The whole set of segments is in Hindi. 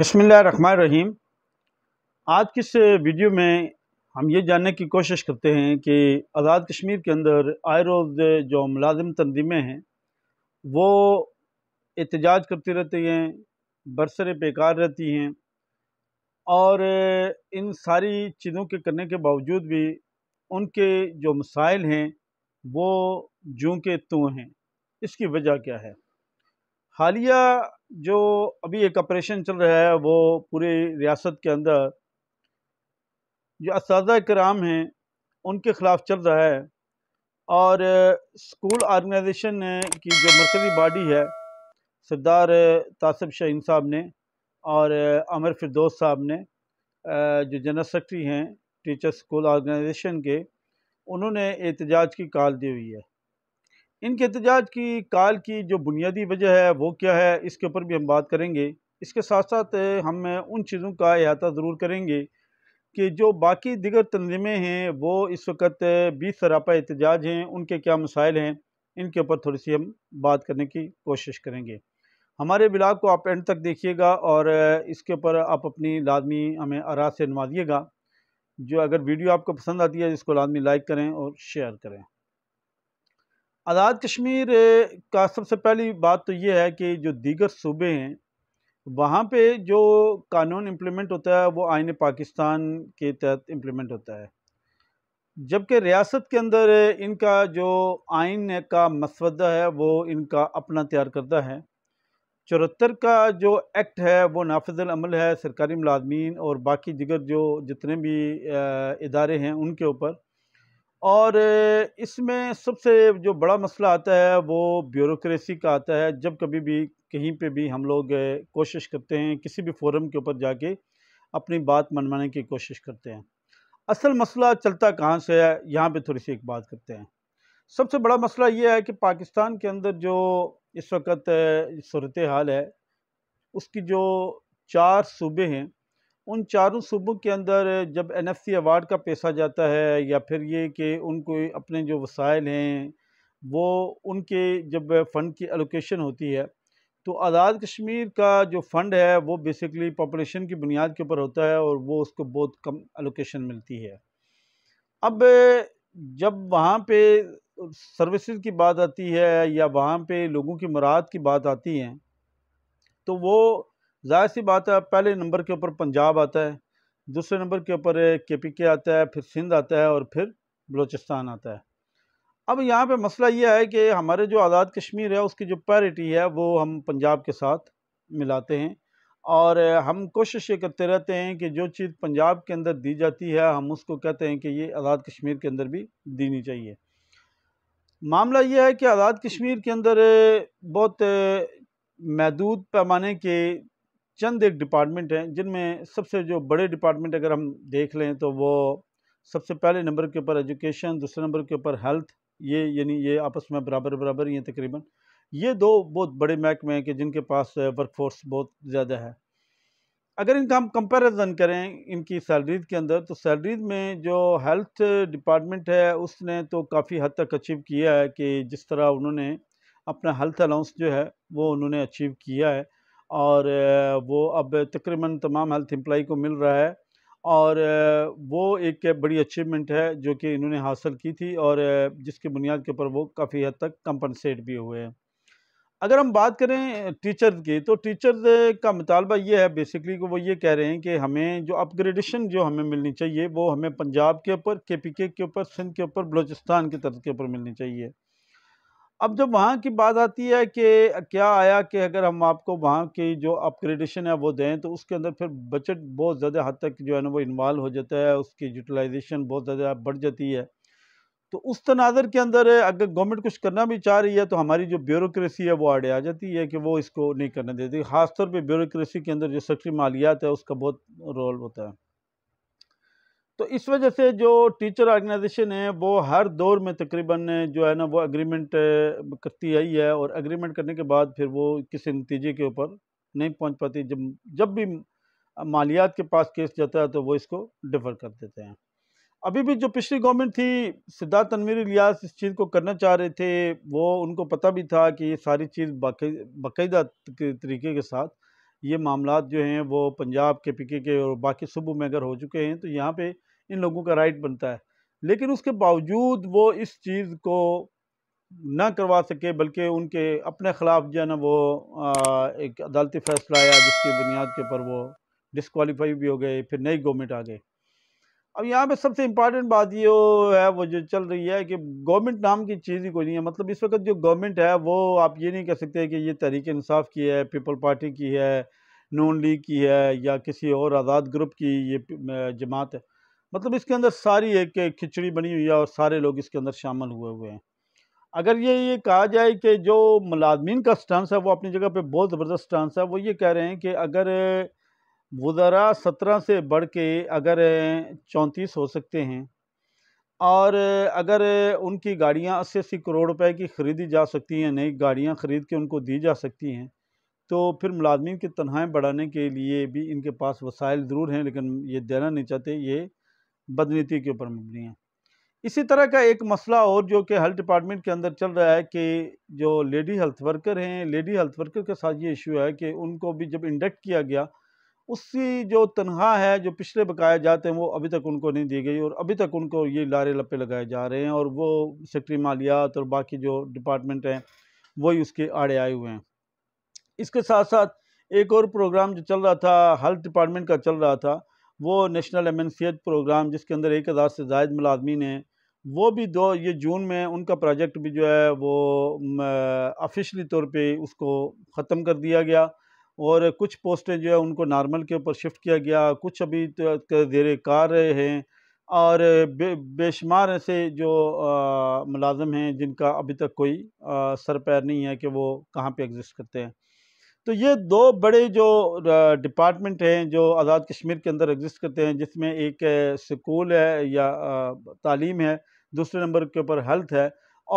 बसमीम आज की इस वीडियो में हम ये जानने की कोशिश करते हैं कि आज़ाद कश्मीर के अंदर आए रोज़ जो मुलाजिम तनजीमें हैं वो एहतजाज करती रहती हैं बरसर बेकार रहती हैं और इन सारी चीज़ों के करने के बावजूद भी उनके जो मसाइल हैं वो जूँ के तो हैं इसकी वजह क्या है हालिया जो अभी एक ऑपरेशन चल रहा है वो पूरे रियासत के अंदर जो इस कराम हैं उनके ख़िलाफ़ चल रहा है और स्कूल आर्गनाइजेशन की जो मरकज़ी बॉडी है सरदार तासब शहीन साहब ने और अमर फिरदोस साहब ने जो जनरल सेक्रेटरी हैं टीचर स्कूल आर्गनाइजेशन के उन्होंने एहतजाज की कॉल दी हुई है इनके एहतजाज की काल की जो बुनियादी वजह है वो क्या है इसके ऊपर भी हम बात करेंगे इसके साथ साथ हम उन चीज़ों का अहाता ज़रूर करेंगे कि जो बाकी दिगर तनजीमें हैं वो इस वक्त बीस सरापा एहतजाज हैं उनके क्या मसाइल हैं इनके ऊपर थोड़ी सी हम बात करने की कोशिश करेंगे हमारे ब्लाग को आप एंड तक देखिएगा और इसके ऊपर आप अपनी लाजमी हमें आरा से नवाजिएगा जो अगर वीडियो आपको पसंद आती है इसको लाजमी लाइक करें और शेयर करें आज़ाद कश्मीर का सबसे पहली बात तो ये है कि जो दीगर सूबे हैं वहाँ पे जो कानून इम्प्लीमेंट होता है वो आइन पाकिस्तान के तहत इम्प्लीमेंट होता है जबकि रियासत के अंदर इनका जो आइन का मसवदा है वो इनका अपना तैयार करता है चौहत्तर का जो एक्ट है वो नाफजलमल है सरकारी मुलाजमीन और बाकी दिगर जो जितने भी इदारे हैं उनके ऊपर और इसमें सबसे जो बड़ा मसला आता है वो ब्यूरोसी का आता है जब कभी भी कहीं पे भी हम लोग कोशिश करते हैं किसी भी फोरम के ऊपर जाके अपनी बात मनवाने की कोशिश करते हैं असल मसला चलता कहाँ से है यहाँ पे थोड़ी सी एक बात करते हैं सबसे बड़ा मसला ये है कि पाकिस्तान के अंदर जो इस वक्त सूरत हाल है उसकी जो चार सूबे हैं उन चारों सूबों के अंदर जब एन एफ सी अवार्ड का पैसा जाता है या फिर ये कि उनको अपने जो वसाइल हैं वो उनके जब फ़ंड की एलोकेशन होती है तो आज़ाद कश्मीर का जो फ़ंड है वो बेसिकली पॉपुलेशन की बुनियाद के ऊपर होता है और वो उसको बहुत कम एलोकेशन मिलती है अब जब वहाँ पे सर्विसेज की बात आती है या वहाँ पे लोगों की मुराद की बात आती है तो वो जाहिर सी बात है पहले नंबर के ऊपर पंजाब आता है दूसरे नंबर के ऊपर के पी के आता है फिर सिंध आता है और फिर बलूचिस्तान आता है अब यहाँ पे मसला यह है कि हमारे जो आज़ाद कश्मीर है उसकी जो पैरिटी है वो हम पंजाब के साथ मिलाते हैं और हम कोशिश ये करते रहते हैं कि जो चीज़ पंजाब के अंदर दी जाती है हम उसको कहते हैं कि ये आज़ाद कश्मीर के अंदर भी देनी चाहिए मामला यह है कि आज़ाद कश्मीर के अंदर बहुत महदूद पैमाने के चंद एक डिपार्टमेंट हैं जिनमें सबसे जो बड़े डिपार्टमेंट अगर हम देख लें तो वो सबसे पहले नंबर के ऊपर एजुकेशन दूसरे नंबर के ऊपर हेल्थ ये यानी ये आपस में बराबर बराबर ही हैं तकरीबन ये दो बहुत बड़े महकमे हैं कि जिनके पास वर्कफोर्स बहुत ज़्यादा है अगर इनका हम कंपेरिज़न करें इनकी सैलरीज के अंदर तो सैलरीज में जो हेल्थ डिपार्टमेंट है उसने तो काफ़ी हद तक अचीव किया है कि जिस तरह उन्होंने अपना हेल्थ अलाउंस जो है वो उन्होंने अचीव किया है और वो अब तकरीबन तमाम हेल्थ एम्प्लाई को मिल रहा है और वो एक बड़ी अचीवमेंट है जो कि इन्होंने हासिल की थी और जिसकी बुनियाद के ऊपर वो काफ़ी हद तक कंपनसेट भी हुए हैं अगर हम बात करें टीचर की तो टीचर का मुतालबा ये है बेसिकली को वो ये कह रहे हैं कि हमें जो अपग्रेडेशन जो हमें मिलनी चाहिए वो हमें पंजाब के ऊपर के पी के ऊपर सिंध के ऊपर बलूचिस्तान के तरफ के ऊपर मिलनी चाहिए अब जब वहाँ की बात आती है कि क्या आया कि अगर हम आपको वहाँ की जो अपग्रेडेशन है वो दें तो उसके अंदर फिर बजट बहुत ज़्यादा हद तक जो है ना वो इन्वाल्व हो जाता है उसकी यूटिलाइजेशन बहुत ज़्यादा बढ़ जाती है तो उस तनाजर के अंदर अगर गवर्नमेंट कुछ करना भी चाह रही है तो हमारी जो ब्यूरोसी है वो आड़े आ जाती है कि वो इसको नहीं करने देती खासतौर पर ब्यूरोसी के अंदर जो सख्ती मालियात है उसका बहुत रोल होता है तो इस वजह से जो टीचर ऑर्गेनाइजेशन है वो हर दौर में तकरीबन जो है ना वो एग्रीमेंट करती आई है और एग्रीमेंट करने के बाद फिर वो किसी नतीजे के ऊपर नहीं पहुंच पाती जब जब भी मालियात के पास केस जाता है तो वो इसको डिफ़र कर देते हैं अभी भी जो पिछली गवर्नमेंट थी सिद्धार्थ तनवीर लियास इस चीज़ को करना चाह रहे थे वो उनको पता भी था कि ये सारी चीज़ बाकायदा तरीके के साथ ये मामला जो हैं वो पंजाब के पीके के और बाकी सूबों में अगर हो चुके हैं तो यहाँ पर इन लोगों का राइट बनता है लेकिन उसके बावजूद वो इस चीज़ को ना करवा सके बल्कि उनके अपने ख़िलाफ़ जो है ना वो आ, एक अदालती फ़ैसला आया जिसकी बुनियाद के ऊपर वो डिसकॉलीफाई भी हो गए फिर नई गवर्नमेंट आ गई अब यहाँ पे सबसे इम्पॉर्टेंट बात ये है वो जो चल रही है कि गवर्नमेंट नाम की चीज़ ही कोई नहीं है मतलब इस वक्त जो गवर्नमेंट है वो आप ये नहीं कह सकते कि ये तहरीक इंसाफ की है पीपल पार्टी की है नून लीग की है या किसी और आज़ाद ग्रुप की ये जमात है मतलब इसके अंदर सारी एक खिचड़ी बनी हुई है और सारे लोग इसके अंदर शामिल हुए हुए हैं अगर ये ये कहा जाए कि जो मुलाजमीन का स्टांस है वो अपनी जगह पे बहुत ज़बरदस्त स्टांस है वो ये कह रहे हैं कि अगर वज़रा सत्रह से बढ़ के अगर चौंतीस हो सकते हैं और अगर उनकी गाड़ियाँ अस्सी अस्सी करोड़ रुपए की ख़रीदी जा सकती हैं नई गाड़ियाँ ख़रीद के उनको दी जा सकती हैं तो फिर मुलाजमीन की तनहाएँ बढ़ाने के लिए भी इनके पास वसाइल ज़रूर हैं लेकिन ये देना नहीं चाहते ये बदनीति के ऊपर मबनी है इसी तरह का एक मसला और जो कि हेल्थ डिपार्टमेंट के अंदर चल रहा है कि जो लेडी हेल्थ वर्कर हैं लेडी हेल्थ वर्कर के साथ ये इशू है कि उनको भी जब इंडक्ट किया गया उसकी जो तनख्वाह है जो पिछले बकाए जाते हैं वो अभी तक उनको नहीं दी गई और अभी तक उनको ये लारे लपे लगाए जा रहे हैं और वो सेक्रेटरी मालियात और बाकी जो डिपार्टमेंट हैं वही उसके आड़े आए हुए हैं इसके साथ साथ एक और प्रोग्राम जो चल रहा था हेल्थ डिपार्टमेंट का चल रहा था वो नेशनल एमनसीएच प्रोग्राम जिसके अंदर एक हज़ार से जायद मुलाजमीन हैं वो भी दो ये जून में उनका प्रोजेक्ट भी जो है वो ऑफिशली तौर पे उसको ख़त्म कर दिया गया और कुछ पोस्टें जो है उनको नॉर्मल के ऊपर शिफ्ट किया गया कुछ अभी तो देर कार हैं और बे बेशुमार ऐसे जो मुलाजम हैं जिनका अभी तक कोई सर पैर नहीं है कि वो कहाँ पे एग्जिस्ट करते हैं तो ये दो बड़े जो डिपार्टमेंट हैं जो आज़ाद कश्मीर के अंदर एग्जिस्ट करते हैं जिसमें एक स्कूल है या तालीम है दूसरे नंबर के ऊपर हेल्थ है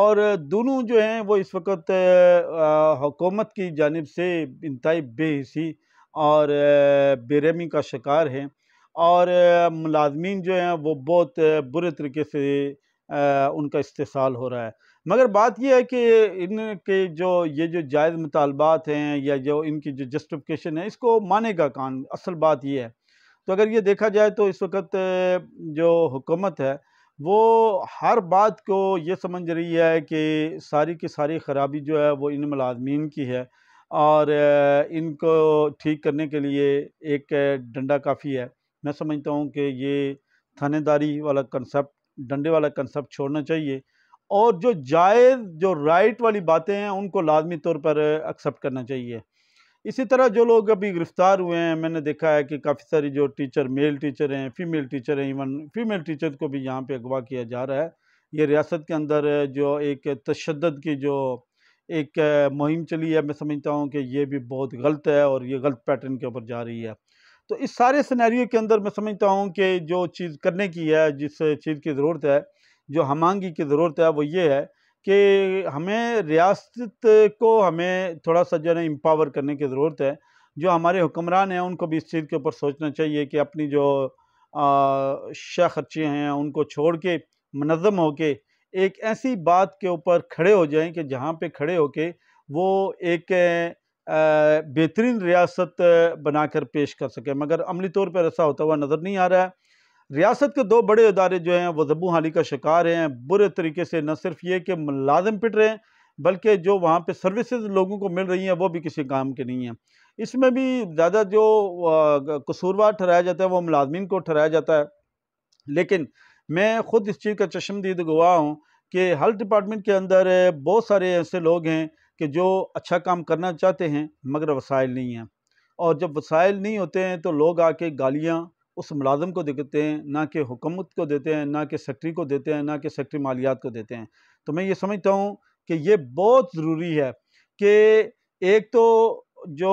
और दोनों जो हैं वो इस वक्त हुकूमत की जानब से इंतई बेहसी और बेरहमी का शिकार हैं और मुलाजमीन जो हैं वो बहुत बुरे तरीके से उनका इस्तेसाल हो रहा है मगर बात यह है कि इनके जो ये जो जायज़ मुतालबात हैं या जो इनकी जो जस्टिफिकेशन है इसको मानेगा कान असल बात यह है तो अगर ये देखा जाए तो इस वक्त जो हुकूमत है वो हर बात को ये समझ रही है कि सारी की सारी ख़राबी जो है वो इन मुलाजमीन की है और इनको ठीक करने के लिए एक डंडा काफ़ी है मैं समझता हूँ कि ये थानेदारी वाला कंसेप्ट डंडे वाला कंसेप्ट छोड़ना चाहिए और जो जायज़ जो राइट वाली बातें हैं उनको लाजमी तौर पर एक्सेप्ट करना चाहिए इसी तरह जो लोग अभी गिरफ़्तार हुए हैं मैंने देखा है कि काफ़ी सारी जो टीचर मेल टीचर हैं फीमेल टीचर हैं इवन फीमेल टीचर को भी यहाँ पे अगवा किया जा रहा है ये रियासत के अंदर जो एक तशद की जो एक मुहिम चली है मैं समझता हूँ कि ये भी बहुत गलत है और ये गलत पैटर्न के ऊपर जा रही है तो इस सारे सिनेरियो के अंदर मैं समझता हूँ कि जो चीज़ करने की है जिस चीज़ की ज़रूरत है जो हमांगी की ज़रूरत है वो ये है कि हमें रियासत को हमें थोड़ा सा जो है एम्पावर करने की ज़रूरत है जो हमारे हुक्मरान हैं उनको भी इस चीज़ के ऊपर सोचना चाहिए कि अपनी जो शह खर्चे हैं उनको छोड़ के मनज़म हो के एक ऐसी बात के ऊपर खड़े हो जाएं कि जहाँ पे खड़े हो के वो एक बेहतरीन रियासत बनाकर पेश कर सके मगर अमली तौर पर ऐसा होता हुआ नज़र नहीं आ रहा है रियासत के दो बड़े अदारे जो हैं वो जबू हाली का शिकार हैं बुरे तरीके से न सिर्फ ये कि मुलाजम पिट रहे हैं बल्कि जो वहाँ पर सर्विस लोगों को मिल रही हैं वो भी किसी काम के नहीं हैं इसमें भी ज़्यादा जो कसूरवार ठहराया जाता है वो मुलाजमीन को ठहराया जाता है लेकिन मैं ख़ुद इस चीज़ का चश्मदीद गवाह हूँ कि हेल्थ डिपार्टमेंट के अंदर बहुत सारे ऐसे लोग हैं कि जो अच्छा काम करना चाहते हैं मगर वसाइल नहीं हैं और जब वसाइल नहीं होते हैं तो लोग आके गालियाँ उस मुलाजम को देते हैं ना कि हुकूमत को देते हैं ना कि सेक्रेटरी को देते हैं ना कि सेक्रेटरी मालियात को देते हैं तो मैं ये समझता हूँ कि ये बहुत ज़रूरी है कि एक तो जो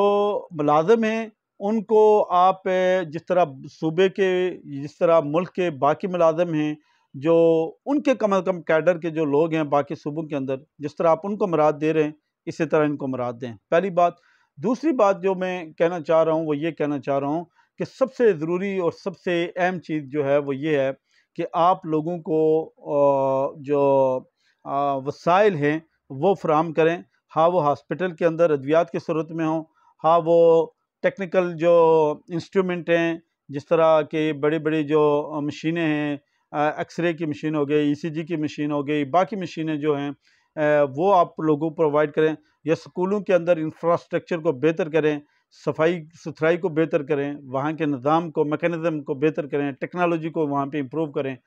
मुलाजम हैं उनको आप जिस तरह सूबे के जिस तरह मुल्क के बाकी मुलाजम हैं जो उनके कम अज़ कम कैडर के जो लोग हैं बाकी सूबों के अंदर जिस तरह आप उनको मराद दे रहे हैं इसी तरह इनको मराद दें पहली बात दूसरी बात जो मैं कहना चाह रहा हूँ वो ये कहना चाह रहा हूँ कि सबसे ज़रूरी और सबसे अहम चीज़ जो है वो ये है कि आप लोगों को जो वसाइल हैं वो फ्राहम करें हाँ वो हॉस्पिटल के अंदर अद्वियात की सूरत में हों हाँ वो टेक्निकल जो इंस्ट्रूमेंट हैं जिस तरह के बड़ी बड़ी जो मशीनें हैं एक्सरे की मशीन हो गई ईसीजी की मशीन हो गई बाकी मशीनें जो हैं वो आप लोगों को प्रोवाइड करें या स्कूलों के अंदर इंफ्रास्ट्रक्चर को बेहतर करें सफाई सुथराई को बेहतर करें वहाँ के निज़ाम को मेकनिज़म को बेहतर करें टेक्नोलॉजी को वहाँ पे इम्प्रूव करें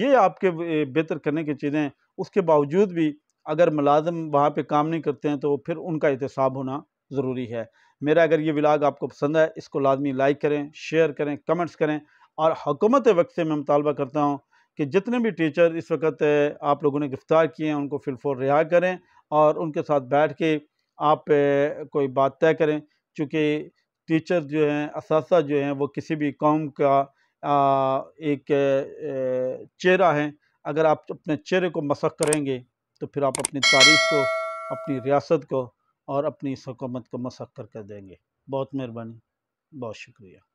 ये आपके बेहतर करने की चीज़ें उसके बावजूद भी अगर मुलाजम वहाँ पे काम नहीं करते हैं तो फिर उनका एहतसाब होना ज़रूरी है मेरा अगर ये विलाग आपको पसंद है इसको लाजमी लाइक करें शेयर करें कमेंट्स करें और हुकूमत वक्त से मैं मुतालबा करता हूँ कि जितने भी टीचर इस वक्त आप लोगों ने गिरफ़्तार किए हैं उनको फिलफोर रिहा करें और उनके साथ बैठ के आप कोई बात तय करें चूँकि टीचर जो हैं इस जो हैं वो किसी भी कौम का आ, एक चेहरा है अगर आप अपने चेहरे को मसक करेंगे तो फिर आप अपनी तारीफ को अपनी रियासत को और अपनी इस हुकूमत को मसक कर देंगे बहुत मेहरबानी बहुत शुक्रिया